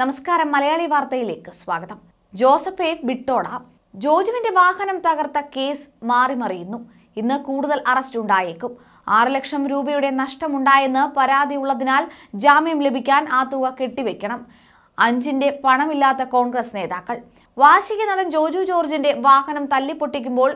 നമസ്കാരം മലയാളി വാർത്തയിലേക്ക് സ്വാഗതം ജോസഫ് എ ബിട്ടോട ജോജുവിന്റെ വാഹനം തകർത്ത കേസ് മാറിമറിയുന്നു ഇന്ന് കൂടുതൽ അറസ്റ്റ് ഉണ്ടായേക്കും ആറ് ലക്ഷം രൂപയുടെ നഷ്ടമുണ്ടായെന്ന് പരാതി ഉള്ളതിനാൽ ജാമ്യം ലഭിക്കാൻ ആ തുക കെട്ടിവെക്കണം അഞ്ചിന്റെ പണമില്ലാത്ത കോൺഗ്രസ് നേതാക്കൾ വാശിക നടൻ ജോജു ജോർജിന്റെ വാഹനം തല്ലിപ്പൊട്ടിക്കുമ്പോൾ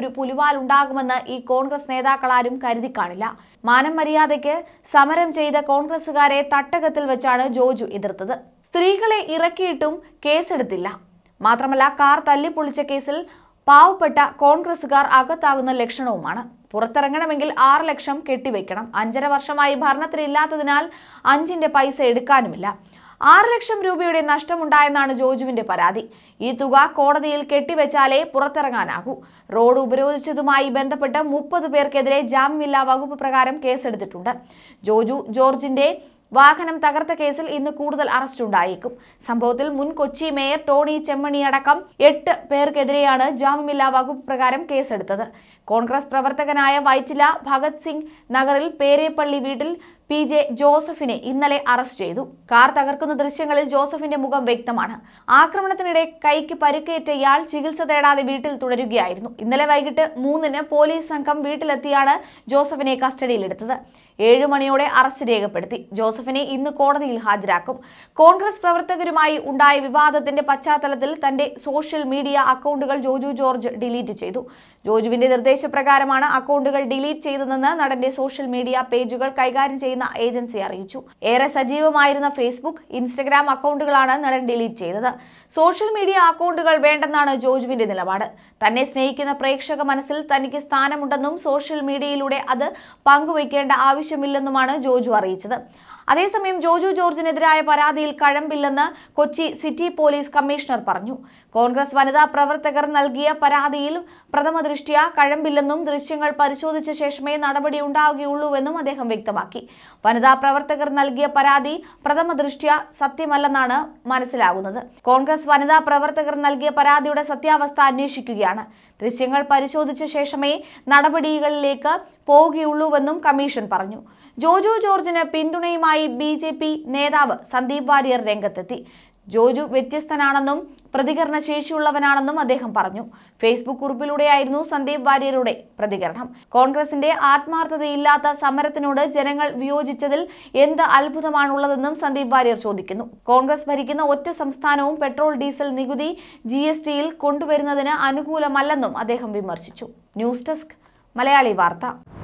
ഒരു പുലിവാൽ ഉണ്ടാകുമെന്ന് ഈ കോൺഗ്രസ് നേതാക്കളാരും കരുതി കാണില്ല മാനം മര്യാദയ്ക്ക് സമരം ചെയ്ത കോൺഗ്രസുകാരെ തട്ടകത്തിൽ വെച്ചാണ് ജോജു എതിർത്തത് സ്ത്രീകളെ ഇറക്കിയിട്ടും കേസെടുത്തില്ല മാത്രമല്ല കാർ തല്ലിപ്പൊളിച്ച കേസിൽ പാവപ്പെട്ട കോൺഗ്രസുകാർ അകത്താകുന്ന ലക്ഷണവുമാണ് പുറത്തിറങ്ങണമെങ്കിൽ ആറ് ലക്ഷം കെട്ടിവെക്കണം അഞ്ചര വർഷമായി ഭരണത്തിലില്ലാത്തതിനാൽ അഞ്ചിന്റെ പൈസ എടുക്കാനുമില്ല ആറ് ലക്ഷം രൂപയുടെ നഷ്ടമുണ്ടായെന്നാണ് ജോജുവിന്റെ പരാതി ഈ തുക കോടതിയിൽ കെട്ടിവെച്ചാലേ പുറത്തിറങ്ങാനാകൂ റോഡ് ഉപരോധിച്ചതുമായി ബന്ധപ്പെട്ട് മുപ്പത് പേർക്കെതിരെ ജാമ്യമില്ലാ വകുപ്പ് പ്രകാരം കേസെടുത്തിട്ടുണ്ട് ജോജു ജോർജിന്റെ വാഹനം തകർത്ത കേസിൽ ഇന്ന് കൂടുതൽ അറസ്റ്റ് ഉണ്ടായേക്കും സംഭവത്തിൽ മുൻ കൊച്ചി മേയർ ടോണി ചെമ്മണി അടക്കം എട്ട് പേർക്കെതിരെയാണ് ജാമ്യമില്ലാ വകുപ്പ് പ്രകാരം കേസെടുത്തത് കോൺഗ്രസ് പ്രവർത്തകനായ വൈറ്റില ഭഗത് സിംഗ് നഗറിൽ പേരേപ്പള്ളി വീട്ടിൽ പി ജെ ജോസഫിനെ ഇന്നലെ അറസ്റ്റ് ചെയ്തു കാർ തകർക്കുന്ന ദൃശ്യങ്ങളിൽ ജോസഫിന്റെ മുഖം വ്യക്തമാണ് ആക്രമണത്തിനിടെ കൈക്ക് പരിക്കേറ്റ ഇയാൾ ചികിത്സ തേടാതെ വീട്ടിൽ തുടരുകയായിരുന്നു ഇന്നലെ വൈകിട്ട് മൂന്നിന് പോലീസ് സംഘം വീട്ടിലെത്തിയാണ് ജോസഫിനെ കസ്റ്റഡിയിലെടുത്തത് ഏഴു മണിയോടെ അറസ്റ്റ് രേഖപ്പെടുത്തി ജോസഫിനെ ഇന്ന് കോടതിയിൽ ഹാജരാക്കും കോൺഗ്രസ് പ്രവർത്തകരുമായി ഉണ്ടായ വിവാദത്തിന്റെ പശ്ചാത്തലത്തിൽ തന്റെ സോഷ്യൽ മീഡിയ അക്കൗണ്ടുകൾ ജോജു ജോർജ് ഡിലീറ്റ് ചെയ്തു ജോജുവിന്റെ നിർദ്ദേശം നിർദ്ദേശപ്രകാരമാണ് അക്കൗണ്ടുകൾ ഡിലീറ്റ് ചെയ്തതെന്ന് നടന്റെ സോഷ്യൽ മീഡിയ പേജുകൾ കൈകാര്യം ചെയ്യുന്ന ഏജൻസി അറിയിച്ചു ഏറെ സജീവമായിരുന്ന ഫേസ്ബുക്ക് ഇൻസ്റ്റഗ്രാം അക്കൗണ്ടുകളാണ് നടൻ ഡിലീറ്റ് ചെയ്തത് സോഷ്യൽ മീഡിയ അക്കൗണ്ടുകൾ വേണ്ടെന്നാണ് ജോജുവിന്റെ നിലപാട് തന്നെ സ്നേഹിക്കുന്ന പ്രേക്ഷക മനസ്സിൽ തനിക്ക് സ്ഥാനമുണ്ടെന്നും സോഷ്യൽ മീഡിയയിലൂടെ അത് പങ്കുവയ്ക്കേണ്ട ആവശ്യമില്ലെന്നുമാണ് ജോജു അറിയിച്ചത് അതേസമയം ജോജു ജോർജിനെതിരായ പരാതിയിൽ കഴമ്പില്ലെന്ന് കൊച്ചി സിറ്റി പോലീസ് കമ്മീഷണർ പറഞ്ഞു കോൺഗ്രസ് വനിതാ പ്രവർത്തകർ നൽകിയ പരാതിയിൽ പ്രഥമ ദൃഷ്ടിയ കഴമ്പില്ലെന്നും ദൃശ്യങ്ങൾ പരിശോധിച്ച ശേഷമേ നടപടി ഉണ്ടാവുകയുള്ളൂവെന്നും അദ്ദേഹം വ്യക്തമാക്കി വനിതാ പ്രവർത്തകർ നൽകിയ പരാതി പ്രഥമ ദൃഷ്ട്യ സത്യമല്ലെന്നാണ് മനസ്സിലാകുന്നത് കോൺഗ്രസ് വനിതാ പ്രവർത്തകർ നൽകിയ പരാതിയുടെ സത്യാവസ്ഥ അന്വേഷിക്കുകയാണ് ദൃശ്യങ്ങൾ പരിശോധിച്ച ശേഷമേ നടപടികളിലേക്ക് പോവുകയുള്ളൂവെന്നും കമ്മീഷൻ പറഞ്ഞു ജോജു ജോർജിന് പിന്തുണയുമായി ബി നേതാവ് സന്ദീപ് വാര്യർ രംഗത്തെത്തി ജോജു വ്യത്യസ്തനാണെന്നും പ്രതികരണ ശേഷിയുള്ളവനാണെന്നും അദ്ദേഹം പറഞ്ഞു ഫേസ്ബുക്ക് കുറിപ്പിലൂടെയായിരുന്നു സന്ദീപ് വാര്യരുടെ പ്രതികരണം കോൺഗ്രസിന്റെ ആത്മാർത്ഥതയില്ലാത്ത സമരത്തിനോട് ജനങ്ങൾ വിയോജിച്ചതിൽ എന്ത് അത്ഭുതമാണുള്ളതെന്നും സന്ദീപ് വാര്യർ ചോദിക്കുന്നു കോൺഗ്രസ് ഭരിക്കുന്ന ഒറ്റ സംസ്ഥാനവും പെട്രോൾ ഡീസൽ നികുതി ജി എസ് ടിയിൽ കൊണ്ടുവരുന്നതിന് അനുകൂലമല്ലെന്നും അദ്ദേഹം വിമർശിച്ചു ന്യൂസ് ഡെസ്ക് മലയാളി വാർത്ത